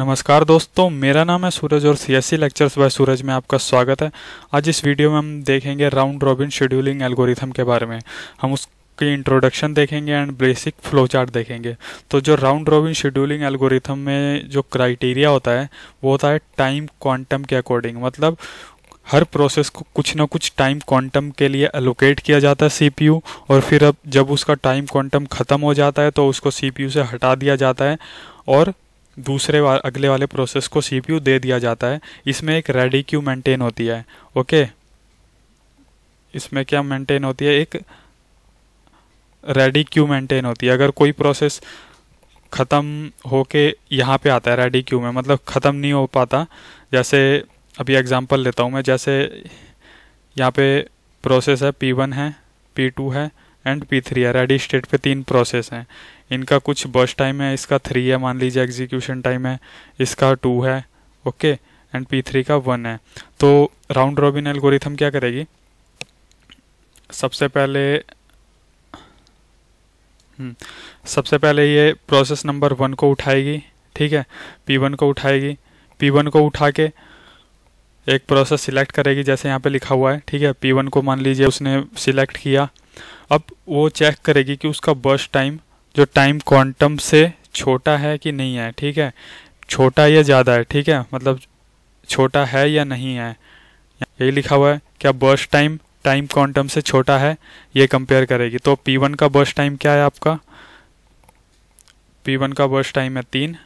नमस्कार दोस्तों मेरा नाम है सूरज और C S C lectures by Suraj में आपका स्वागत है आज इस वीडियो में हम देखेंगे राउंड रॉबिन शेड्यूलिंग एल्गोरिथम के बारे में हम उसकी इंट्रोडक्शन देखेंगे एंड बेसिक फ्लो चार्ट देखेंगे तो जो राउंड रॉबिन शेड्यूलिंग एल्गोरिथम में जो क्राइटेरिया होता है वो होता है टाइम क्वांटम के अकॉर्डिंग मतलब हर प्रोसेस को कुछ ना कुछ टाइम क्वांटम के लिए एलोकेट किया जाता है सीपीयू और फिर अब जब उसका टाइम क्वांटम ख़त्म हो जाता है तो उसको सीपीयू से हटा दिया जाता है और दूसरे वा, अगले वाले प्रोसेस को सीपीयू दे दिया जाता है इसमें एक रेडी क्यू मेंटेन होती है ओके इसमें क्या मेंटेन होती है एक रेडी क्यू मेंटेन होती है अगर कोई प्रोसेस ख़त्म होके यहाँ पे आता है रेडी क्यू में मतलब ख़त्म नहीं हो पाता जैसे अभी एग्जांपल लेता हूँ मैं जैसे यहाँ पे प्रोसेस है पी वन है पी टू है एंड पी थ्री है रेडी स्टेट पे तीन प्रोसेस हैं इनका कुछ बस टाइम है इसका थ्री है मान लीजिए एग्जीक्यूशन टाइम है इसका टू है ओके एंड पी थ्री का वन है तो राउंड रॉबिन एल्गोरिथम क्या करेगी सबसे पहले हम्म, सबसे पहले ये प्रोसेस नंबर वन को उठाएगी ठीक है पी वन को उठाएगी पी वन को उठा के एक प्रोसेस सिलेक्ट करेगी जैसे यहाँ पे लिखा हुआ है ठीक है पी वन को मान लीजिए उसने सिलेक्ट किया अब वो चेक करेगी कि उसका बर्स्ट टाइम जो टाइम क्वांटम से छोटा है कि नहीं है ठीक है छोटा या ज़्यादा है ठीक है मतलब छोटा है या नहीं है यही लिखा हुआ है क्या बर्स टाइम टाइम क्वांटम से छोटा है ये कंपेयर करेगी तो पी वन का बर्स टाइम क्या है आपका पी वन का बर्स टाइम है तीन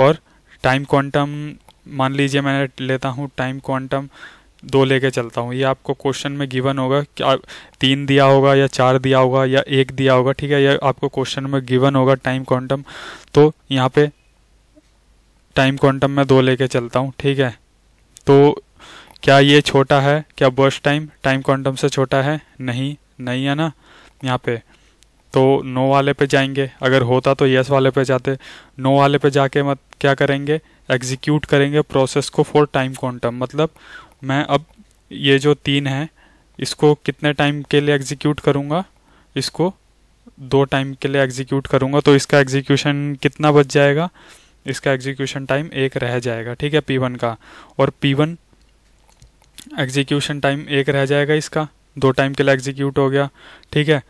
और टाइम क्वांटम मान लीजिए मैं लेता हूँ टाइम क्वांटम दो लेके चलता हूँ ये आपको क्वेश्चन में गिवन होगा क्या तीन दिया होगा या चार दिया होगा या एक दिया होगा ठीक है या आपको क्वेश्चन में गिवन होगा टाइम क्वांटम तो यहाँ पे टाइम क्वांटम में दो लेके चलता हूँ ठीक है तो क्या ये छोटा है क्या बर्स टाइम टाइम क्वांटम से छोटा है नहीं नहीं है ना यहाँ पे तो नो वाले पे जाएंगे अगर होता तो यस वाले पे जाते नो वाले पे जाके मत क्या करेंगे एग्जीक्यूट करेंगे प्रोसेस को फॉर टाइम क्वांटम मतलब मैं अब ये जो तीन है इसको कितने टाइम के लिए एग्जीक्यूट करूँगा इसको दो टाइम के लिए एग्जीक्यूट करूँगा तो इसका एग्जीक्यूशन कितना बच जाएगा इसका एग्जीक्यूशन टाइम एक रह जाएगा ठीक है पी वन का और पी वन एग्जीक्यूशन टाइम एक रह जाएगा इसका दो टाइम के लिए एग्जीक्यूट हो गया ठीक है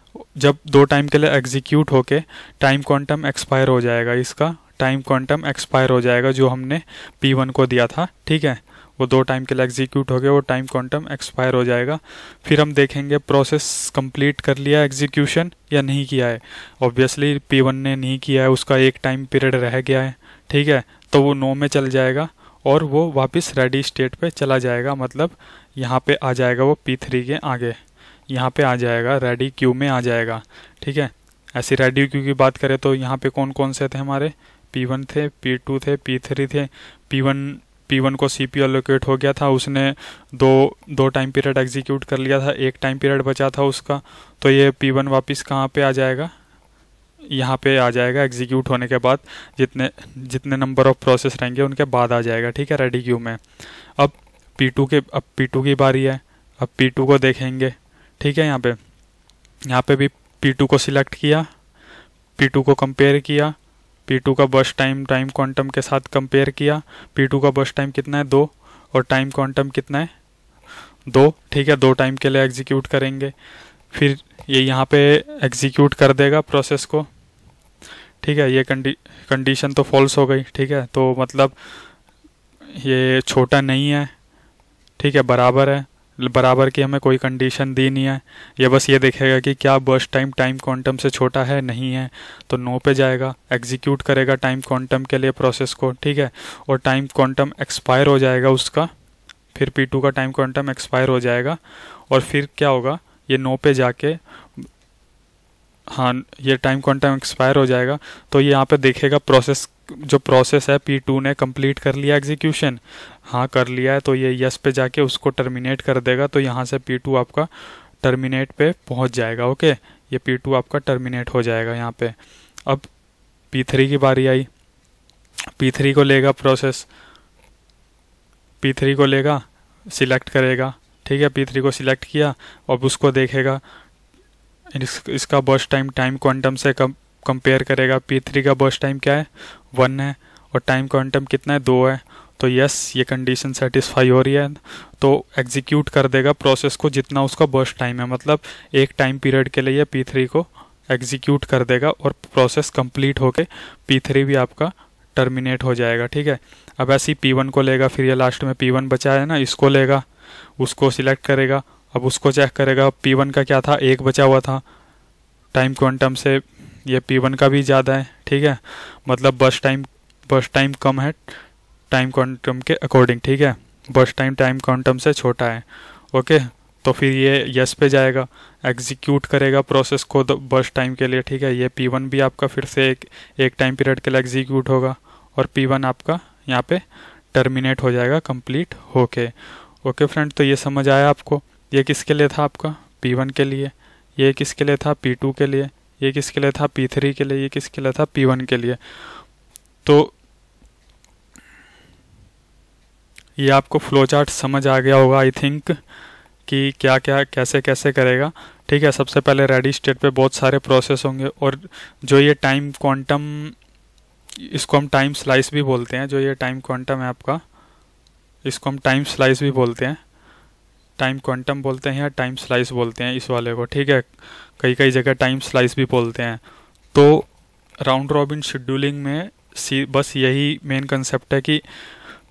जब दो टाइम के लिए एग्जीक्यूट होके टाइम क्वांटम एक्सपायर हो जाएगा इसका टाइम क्वांटम एक्सपायर हो जाएगा जो हमने पी वन को दिया था ठीक है वो दो टाइम के लिए एग्जीक्यूट हो गया वो टाइम क्वांटम एक्सपायर हो जाएगा फिर हम देखेंगे प्रोसेस कंप्लीट कर लिया एग्जीक्यूशन या नहीं किया है ऑब्वियसली पी वन ने नहीं किया है उसका एक टाइम पीरियड रह गया है ठीक है तो वो नो में चल जाएगा और वो वापस रेडी स्टेट पर चला जाएगा मतलब यहाँ पर आ जाएगा वो पी थ्री के आगे यहाँ पर आ जाएगा रेडी क्यू में आ जाएगा ठीक है ऐसी रेडी क्यू की बात करें तो यहाँ पे कौन कौन से थे हमारे पी वन थे पी टू थे पी थ्री थे पी वन पी वन को सी पी एलोकेट हो गया था उसने दो दो टाइम पीरियड एग्जीक्यूट कर लिया था एक टाइम पीरियड बचा था उसका तो ये पी वन वापस कहाँ पे आ जाएगा यहाँ पे आ जाएगा एग्जीक्यूट होने के बाद जितने जितने नंबर ऑफ प्रोसेस रहेंगे उनके बाद आ जाएगा ठीक है रेडी क्यू में अब पी टू के अब पी टू की बारी है अब पी टू को देखेंगे ठीक है यहाँ पे यहाँ पे भी पी टू को सिलेक्ट किया पी टू को कंपेयर किया P2 का बस टाइम टाइम क्वांटम के साथ कंपेयर किया P2 का बस टाइम कितना है दो और टाइम क्वांटम कितना है दो ठीक है दो टाइम के लिए एग्जीक्यूट करेंगे फिर ये यहाँ पे एग्जीक्यूट कर देगा प्रोसेस को ठीक है ये कंडी कंडीशन तो फॉल्स हो गई ठीक है तो मतलब ये छोटा नहीं है ठीक है बराबर है बराबर की हमें कोई कंडीशन दी नहीं है यह बस ये देखेगा कि क्या बर्स टाइम टाइम क्वांटम से छोटा है नहीं है तो नो पे जाएगा एग्जीक्यूट करेगा टाइम क्वांटम के लिए प्रोसेस को ठीक है और टाइम क्वांटम एक्सपायर हो जाएगा उसका फिर पी टू का टाइम क्वांटम एक्सपायर हो जाएगा और फिर क्या होगा ये नो पे जाके हाँ ये टाइम क्वांटम एक्सपायर हो जाएगा तो ये यहाँ पे देखेगा प्रोसेस जो प्रोसेस है पी टू ने कंप्लीट कर लिया एग्जीक्यूशन हाँ कर लिया है तो ये यस पे जाके उसको टर्मिनेट कर देगा तो यहाँ से पी टू आपका टर्मिनेट पे पहुँच जाएगा ओके ये पी टू आपका टर्मिनेट हो जाएगा यहाँ पे अब पी थ्री की बारी आई पी थ्री को लेगा प्रोसेस पी थ्री को लेगा सिलेक्ट करेगा ठीक है पी थ्री को सिलेक्ट किया अब उसको देखेगा इस, इसका बर्स्ट टाइम टाइम क्वांटम से कम कंपेयर करेगा पी थ्री का बर्स्ट टाइम क्या है वन है और टाइम क्वांटम कितना है दो है तो यस ये कंडीशन सेटिस्फाई हो रही है तो एग्जीक्यूट कर देगा प्रोसेस को जितना उसका बर्स्ट टाइम है मतलब एक टाइम पीरियड के लिए पी थ्री को एग्जीक्यूट कर देगा और प्रोसेस कंप्लीट होके पी थ्री भी आपका टर्मिनेट हो जाएगा ठीक है अब ऐसे ही पी वन को लेगा फिर ये लास्ट में पी वन बचा है ना इसको लेगा उसको सिलेक्ट करेगा अब उसको चेक करेगा पी वन का क्या था एक बचा हुआ था टाइम क्वांटम से ये पी वन का भी ज़्यादा है ठीक है मतलब बस टाइम बस टाइम कम है टाइम क्वांटम के अकॉर्डिंग ठीक है बस टाइम टाइम क्वांटम से छोटा है ओके तो फिर ये यस पे जाएगा एग्जीक्यूट करेगा प्रोसेस को बस टाइम के लिए ठीक है ये पी वन भी आपका फिर से एक एक टाइम पीरियड के लिए एग्जीक्यूट होगा और पी वन आपका यहाँ पे टर्मिनेट हो जाएगा कंप्लीट होके ओके फ्रेंड तो ये समझ आया आपको ये किसके लिए था आपका पी वन के लिए ये किसके लिए था पी टू के लिए ये किसके लिए था पी थ्री के लिए ये किसके लिए था पी वन के लिए तो ये आपको फ्लो चार्ट समझ आ गया होगा आई थिंक कि क्या क्या कैसे कैसे करेगा ठीक है सबसे पहले रेडी स्टेट पे बहुत सारे प्रोसेस होंगे और जो ये टाइम क्वांटम इसको हम टाइम स्लाइस भी बोलते हैं जो ये टाइम क्वांटम है आपका इसको हम टाइम स्लाइस भी बोलते हैं टाइम क्वांटम बोलते हैं या टाइम स्लाइस बोलते हैं इस वाले को ठीक है कई कई जगह टाइम स्लाइस भी बोलते हैं तो राउंड रॉबिन शेड्यूलिंग में सी बस यही मेन कंसेप्ट है कि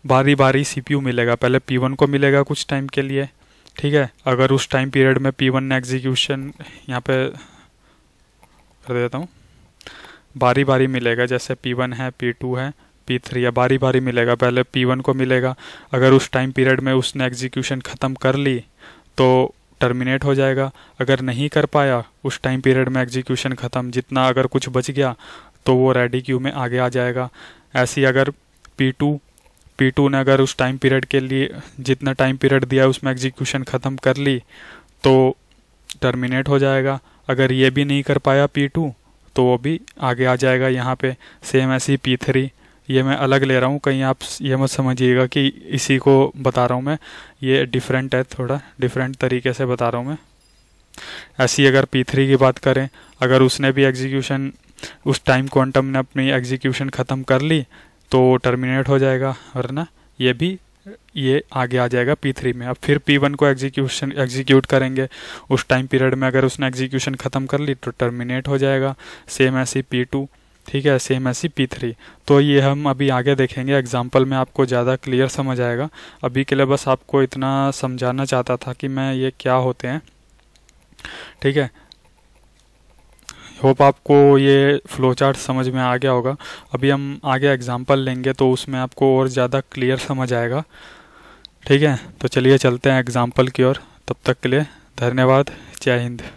बारी बारी सीपीयू मिलेगा पहले वन को मिलेगा कुछ टाइम के लिए ठीक है अगर उस टाइम पीरियड में पी ने एग्जीक्यूशन यहाँ पे कर देता हूँ बारी बारी मिलेगा जैसे वन है टू है पी थ्री या बारी बारी मिलेगा पहले पी वन को मिलेगा अगर उस टाइम पीरियड में उसने एग्जीक्यूशन ख़त्म कर ली तो टर्मिनेट हो जाएगा अगर नहीं कर पाया उस टाइम पीरियड में एग्जीक्यूशन ख़त्म जितना अगर कुछ बच गया तो वो रेडी क्यू में आगे आ जाएगा ऐसी अगर पी टू पी टू ने अगर उस टाइम पीरियड के लिए जितना टाइम पीरियड दिया उसमें एग्जीक्यूशन ख़त्म कर ली तो टर्मिनेट हो जाएगा अगर ये भी नहीं कर पाया पी टू तो वो भी आगे आ जाएगा यहाँ पे सेम ऐसी पी थ्री ये मैं अलग ले रहा हूँ कहीं आप ये मत समझिएगा कि इसी को बता रहा हूँ मैं ये डिफरेंट है थोड़ा डिफरेंट तरीके से बता रहा हूँ मैं ऐसी अगर पी थ्री की बात करें अगर उसने भी एग्जीक्यूशन उस टाइम क्वांटम ने अपनी एग्जीक्यूशन ख़त्म कर ली तो टर्मिनेट हो जाएगा वरना ये भी ये आगे आ जाएगा पी थ्री में अब फिर पी वन को एग्जीक्यूशन एग्जीक्यूट करेंगे उस टाइम पीरियड में अगर उसने एग्जीक्यूशन ख़त्म कर ली तो टर्मिनेट हो जाएगा सेम ऐसी पी टू ठीक है सेम ऐसी पी थ्री तो ये हम अभी आगे देखेंगे एग्जाम्पल में आपको ज़्यादा क्लियर समझ आएगा अभी के लिए बस आपको इतना समझाना चाहता था कि मैं ये क्या होते हैं ठीक है होप आपको ये फ्लो चार्ट समझ में आ गया होगा अभी हम आगे एग्जाम्पल लेंगे तो उसमें आपको और ज़्यादा क्लियर समझ आएगा ठीक है तो चलिए चलते हैं एग्ज़ाम्पल की ओर तब तक के लिए धन्यवाद जय हिंद